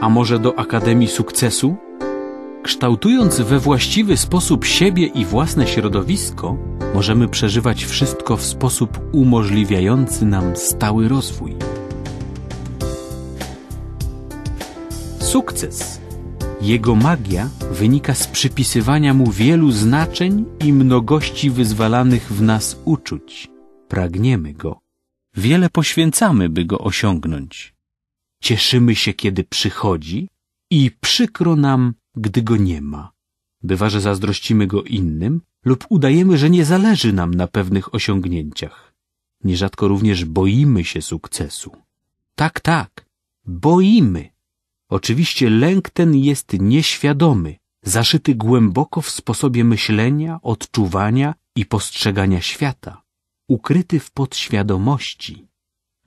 a może do Akademii Sukcesu? Kształtując we właściwy sposób siebie i własne środowisko, możemy przeżywać wszystko w sposób umożliwiający nam stały rozwój. Sukces. Jego magia wynika z przypisywania mu wielu znaczeń i mnogości wyzwalanych w nas uczuć. Pragniemy go. Wiele poświęcamy, by go osiągnąć. Cieszymy się, kiedy przychodzi i przykro nam, gdy go nie ma. Bywa, że zazdrościmy go innym lub udajemy, że nie zależy nam na pewnych osiągnięciach. Nierzadko również boimy się sukcesu. Tak, tak, boimy. Oczywiście lęk ten jest nieświadomy, zaszyty głęboko w sposobie myślenia, odczuwania i postrzegania świata, ukryty w podświadomości.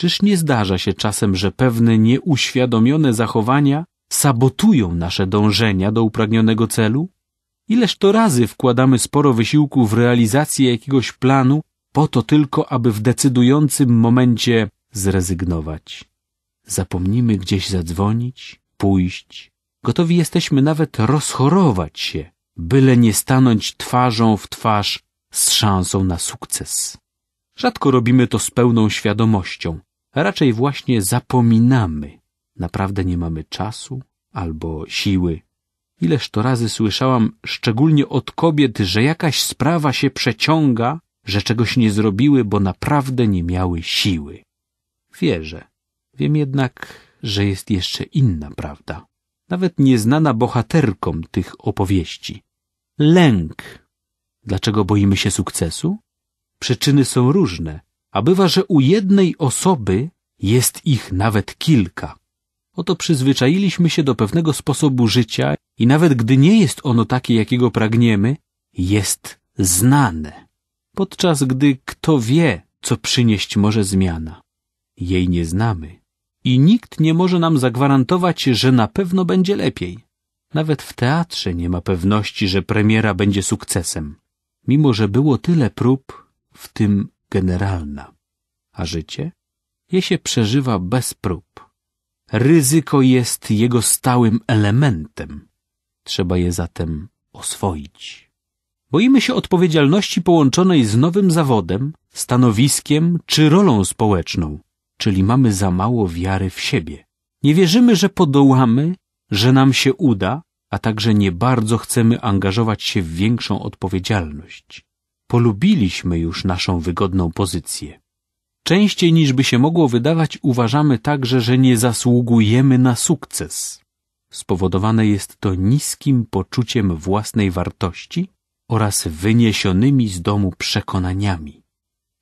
Czyż nie zdarza się czasem, że pewne nieuświadomione zachowania sabotują nasze dążenia do upragnionego celu? Ileż to razy wkładamy sporo wysiłku w realizację jakiegoś planu, po to tylko, aby w decydującym momencie zrezygnować. Zapomnimy gdzieś zadzwonić, pójść. Gotowi jesteśmy nawet rozchorować się, byle nie stanąć twarzą w twarz z szansą na sukces. Rzadko robimy to z pełną świadomością raczej właśnie zapominamy. Naprawdę nie mamy czasu albo siły. Ileż to razy słyszałam, szczególnie od kobiet, że jakaś sprawa się przeciąga, że czegoś nie zrobiły, bo naprawdę nie miały siły. Wierzę. Wiem jednak, że jest jeszcze inna prawda, nawet nieznana bohaterkom tych opowieści. Lęk. Dlaczego boimy się sukcesu? Przyczyny są różne, a bywa, że u jednej osoby jest ich nawet kilka. Oto przyzwyczailiśmy się do pewnego sposobu życia i nawet gdy nie jest ono takie, jakiego pragniemy, jest znane. Podczas gdy kto wie, co przynieść może zmiana. Jej nie znamy i nikt nie może nam zagwarantować, że na pewno będzie lepiej. Nawet w teatrze nie ma pewności, że premiera będzie sukcesem. Mimo, że było tyle prób, w tym generalna. A życie? Je się przeżywa bez prób. Ryzyko jest jego stałym elementem. Trzeba je zatem oswoić. Boimy się odpowiedzialności połączonej z nowym zawodem, stanowiskiem czy rolą społeczną, czyli mamy za mało wiary w siebie. Nie wierzymy, że podołamy, że nam się uda, a także nie bardzo chcemy angażować się w większą odpowiedzialność. Polubiliśmy już naszą wygodną pozycję. Częściej niż by się mogło wydawać, uważamy także, że nie zasługujemy na sukces. Spowodowane jest to niskim poczuciem własnej wartości oraz wyniesionymi z domu przekonaniami.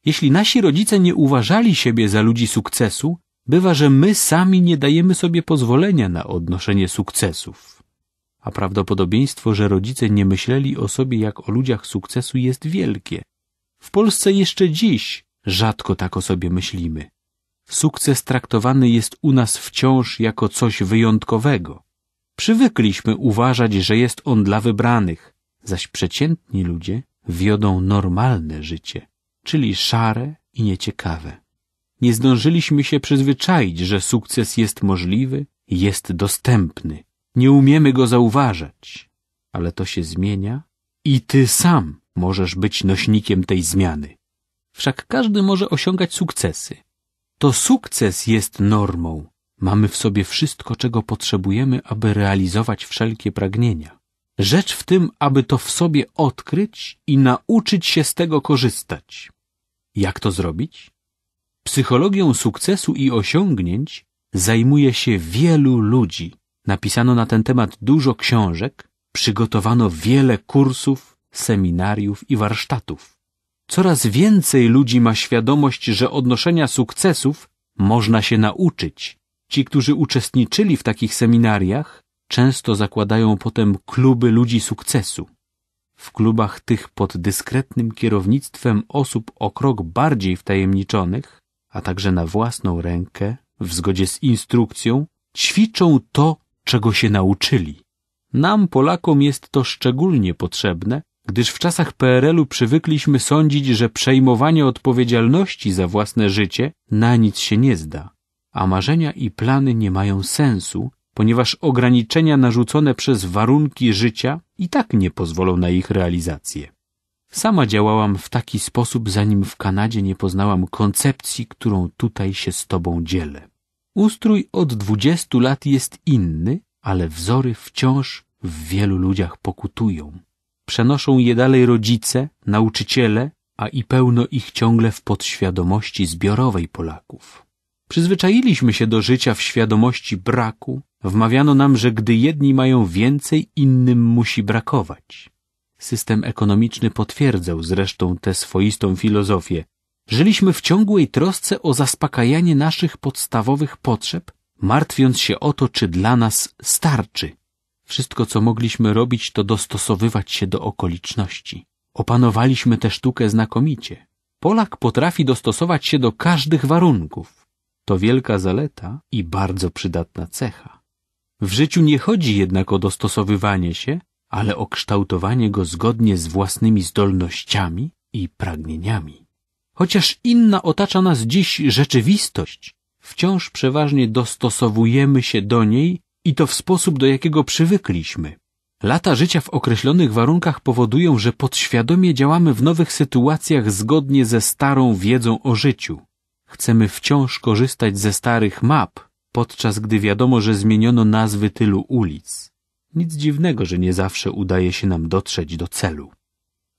Jeśli nasi rodzice nie uważali siebie za ludzi sukcesu, bywa, że my sami nie dajemy sobie pozwolenia na odnoszenie sukcesów a prawdopodobieństwo, że rodzice nie myśleli o sobie jak o ludziach sukcesu jest wielkie. W Polsce jeszcze dziś rzadko tak o sobie myślimy. Sukces traktowany jest u nas wciąż jako coś wyjątkowego. Przywykliśmy uważać, że jest on dla wybranych, zaś przeciętni ludzie wiodą normalne życie, czyli szare i nieciekawe. Nie zdążyliśmy się przyzwyczaić, że sukces jest możliwy, jest dostępny, nie umiemy go zauważać, ale to się zmienia i ty sam możesz być nośnikiem tej zmiany. Wszak każdy może osiągać sukcesy. To sukces jest normą. Mamy w sobie wszystko, czego potrzebujemy, aby realizować wszelkie pragnienia. Rzecz w tym, aby to w sobie odkryć i nauczyć się z tego korzystać. Jak to zrobić? Psychologią sukcesu i osiągnięć zajmuje się wielu ludzi. Napisano na ten temat dużo książek, przygotowano wiele kursów, seminariów i warsztatów. Coraz więcej ludzi ma świadomość, że odnoszenia sukcesów można się nauczyć. Ci, którzy uczestniczyli w takich seminariach, często zakładają potem kluby ludzi sukcesu. W klubach tych pod dyskretnym kierownictwem osób o krok bardziej wtajemniczonych, a także na własną rękę, w zgodzie z instrukcją, ćwiczą to, czego się nauczyli. Nam, Polakom, jest to szczególnie potrzebne, gdyż w czasach PRL-u przywykliśmy sądzić, że przejmowanie odpowiedzialności za własne życie na nic się nie zda, a marzenia i plany nie mają sensu, ponieważ ograniczenia narzucone przez warunki życia i tak nie pozwolą na ich realizację. Sama działałam w taki sposób, zanim w Kanadzie nie poznałam koncepcji, którą tutaj się z tobą dzielę. Ustrój od dwudziestu lat jest inny, ale wzory wciąż w wielu ludziach pokutują. Przenoszą je dalej rodzice, nauczyciele, a i pełno ich ciągle w podświadomości zbiorowej Polaków. Przyzwyczailiśmy się do życia w świadomości braku, wmawiano nam, że gdy jedni mają więcej, innym musi brakować. System ekonomiczny potwierdzał zresztą tę swoistą filozofię. Żyliśmy w ciągłej trosce o zaspokajanie naszych podstawowych potrzeb, martwiąc się o to, czy dla nas starczy. Wszystko, co mogliśmy robić, to dostosowywać się do okoliczności. Opanowaliśmy tę sztukę znakomicie. Polak potrafi dostosować się do każdych warunków. To wielka zaleta i bardzo przydatna cecha. W życiu nie chodzi jednak o dostosowywanie się, ale o kształtowanie go zgodnie z własnymi zdolnościami i pragnieniami. Chociaż inna otacza nas dziś rzeczywistość, wciąż przeważnie dostosowujemy się do niej i to w sposób, do jakiego przywykliśmy. Lata życia w określonych warunkach powodują, że podświadomie działamy w nowych sytuacjach zgodnie ze starą wiedzą o życiu. Chcemy wciąż korzystać ze starych map, podczas gdy wiadomo, że zmieniono nazwy tylu ulic. Nic dziwnego, że nie zawsze udaje się nam dotrzeć do celu.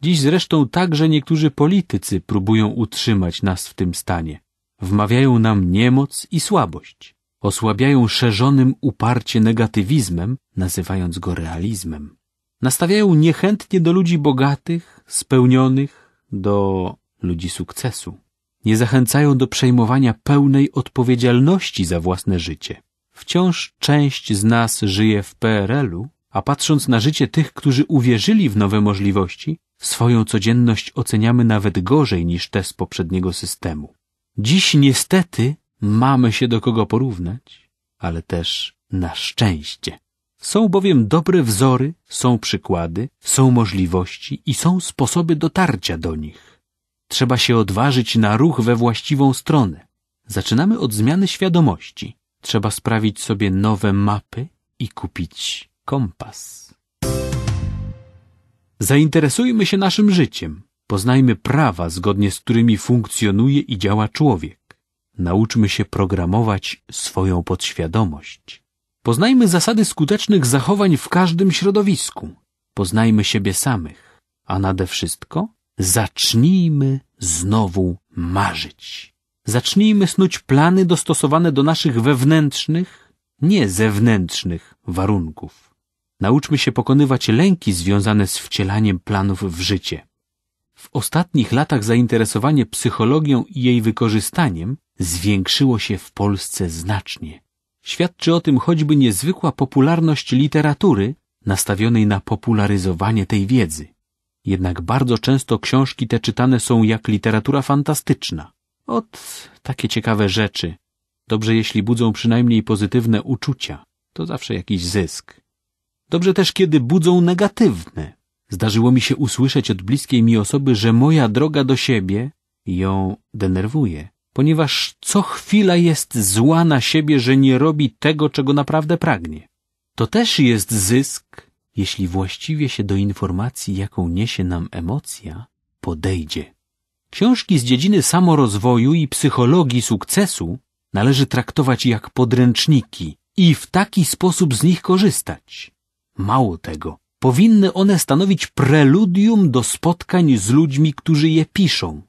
Dziś zresztą także niektórzy politycy próbują utrzymać nas w tym stanie. Wmawiają nam niemoc i słabość. Osłabiają szerzonym uparcie negatywizmem, nazywając go realizmem. Nastawiają niechętnie do ludzi bogatych, spełnionych, do ludzi sukcesu. Nie zachęcają do przejmowania pełnej odpowiedzialności za własne życie. Wciąż część z nas żyje w PRL-u, a patrząc na życie tych, którzy uwierzyli w nowe możliwości, Swoją codzienność oceniamy nawet gorzej niż te z poprzedniego systemu. Dziś niestety mamy się do kogo porównać, ale też na szczęście. Są bowiem dobre wzory, są przykłady, są możliwości i są sposoby dotarcia do nich. Trzeba się odważyć na ruch we właściwą stronę. Zaczynamy od zmiany świadomości. Trzeba sprawić sobie nowe mapy i kupić kompas. Zainteresujmy się naszym życiem. Poznajmy prawa, zgodnie z którymi funkcjonuje i działa człowiek. Nauczmy się programować swoją podświadomość. Poznajmy zasady skutecznych zachowań w każdym środowisku. Poznajmy siebie samych. A nade wszystko zacznijmy znowu marzyć. Zacznijmy snuć plany dostosowane do naszych wewnętrznych, nie zewnętrznych warunków. Nauczmy się pokonywać lęki związane z wcielaniem planów w życie. W ostatnich latach zainteresowanie psychologią i jej wykorzystaniem zwiększyło się w Polsce znacznie. Świadczy o tym choćby niezwykła popularność literatury nastawionej na popularyzowanie tej wiedzy. Jednak bardzo często książki te czytane są jak literatura fantastyczna. Ot, takie ciekawe rzeczy. Dobrze, jeśli budzą przynajmniej pozytywne uczucia. To zawsze jakiś zysk. Dobrze też, kiedy budzą negatywne. Zdarzyło mi się usłyszeć od bliskiej mi osoby, że moja droga do siebie ją denerwuje, ponieważ co chwila jest zła na siebie, że nie robi tego, czego naprawdę pragnie. To też jest zysk, jeśli właściwie się do informacji, jaką niesie nam emocja, podejdzie. Książki z dziedziny samorozwoju i psychologii sukcesu należy traktować jak podręczniki i w taki sposób z nich korzystać. Mało tego, powinny one stanowić preludium do spotkań z ludźmi, którzy je piszą,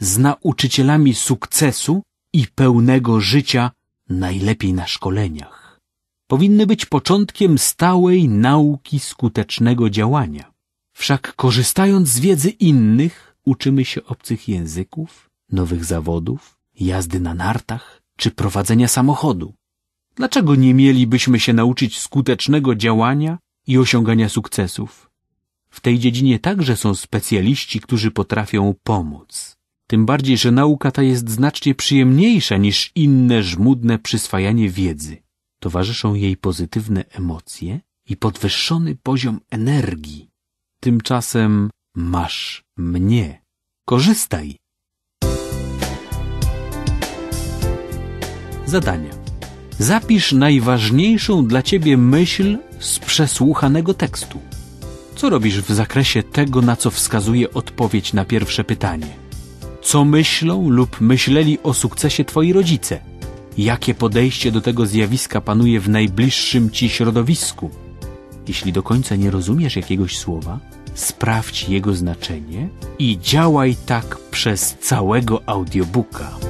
z nauczycielami sukcesu i pełnego życia, najlepiej na szkoleniach. Powinny być początkiem stałej nauki skutecznego działania. Wszak korzystając z wiedzy innych, uczymy się obcych języków, nowych zawodów, jazdy na nartach czy prowadzenia samochodu. Dlaczego nie mielibyśmy się nauczyć skutecznego działania i osiągania sukcesów. W tej dziedzinie także są specjaliści, którzy potrafią pomóc. Tym bardziej, że nauka ta jest znacznie przyjemniejsza niż inne żmudne przyswajanie wiedzy. Towarzyszą jej pozytywne emocje i podwyższony poziom energii. Tymczasem masz mnie. Korzystaj! Zadania. Zapisz najważniejszą dla Ciebie myśl z przesłuchanego tekstu. Co robisz w zakresie tego, na co wskazuje odpowiedź na pierwsze pytanie? Co myślą lub myśleli o sukcesie twoi rodzice? Jakie podejście do tego zjawiska panuje w najbliższym ci środowisku? Jeśli do końca nie rozumiesz jakiegoś słowa, sprawdź jego znaczenie i działaj tak przez całego audiobooka.